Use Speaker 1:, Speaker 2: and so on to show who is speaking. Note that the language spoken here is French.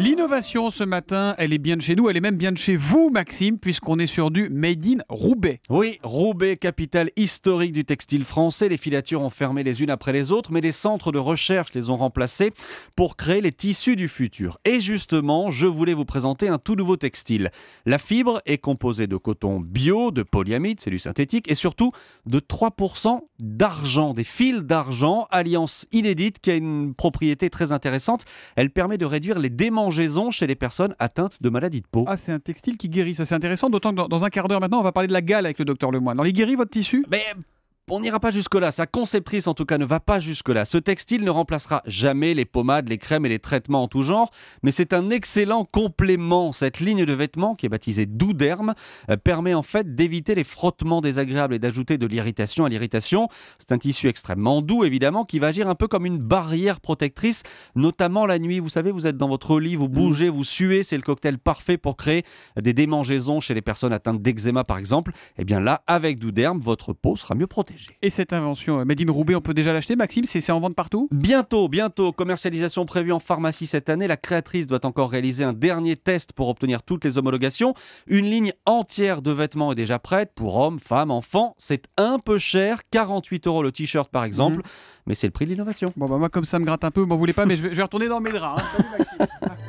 Speaker 1: L'innovation ce matin, elle est bien de chez nous, elle est même bien de chez vous, Maxime, puisqu'on est sur du Made in Roubaix. Oui, Roubaix, capitale historique du textile français. Les filatures ont fermé les unes après les autres, mais des centres de recherche les ont remplacés pour créer les tissus du futur. Et justement, je voulais vous présenter un tout nouveau textile. La fibre est composée de coton bio, de polyamide, c'est du synthétique, et surtout de 3% d'argent, des fils d'argent, alliance inédite qui a une propriété très intéressante. Elle permet de réduire les démangeaisons chez les personnes atteintes de maladies de peau. Ah, c'est un textile qui guérit, ça c'est intéressant, d'autant que dans, un quart d'heure maintenant, on va parler de la gale avec le docteur Lemoine. Dans les guérit votre tissu Mais on n'ira pas jusque-là, sa conceptrice en tout cas ne va pas jusque-là. Ce textile ne remplacera jamais les pommades, les crèmes et les traitements en tout genre, mais c'est un excellent complément. Cette ligne de vêtements, qui est baptisée Douderme, euh, permet en fait d'éviter les frottements désagréables et d'ajouter de l'irritation à l'irritation. C'est un tissu extrêmement doux évidemment, qui va agir un peu comme une barrière protectrice, notamment la nuit. Vous savez, vous êtes dans votre lit, vous mm. bougez, vous suez, c'est le cocktail parfait pour créer des démangeaisons chez les personnes atteintes d'eczéma par exemple. Eh bien là, avec Douderme, votre peau sera mieux protégée. Et cette invention euh, Made Roubaix, on peut déjà l'acheter, Maxime C'est en vente partout Bientôt, bientôt. Commercialisation prévue en pharmacie cette année. La créatrice doit encore réaliser un dernier test pour obtenir toutes les homologations. Une ligne entière de vêtements est déjà prête pour hommes, femmes, enfants. C'est un peu cher, 48 euros le t-shirt par exemple, mhm. mais c'est le prix de l'innovation. Bon, bah moi, comme ça me gratte un peu, vous m'en voulez pas, mais je vais, retourner dans mes draps. Hein.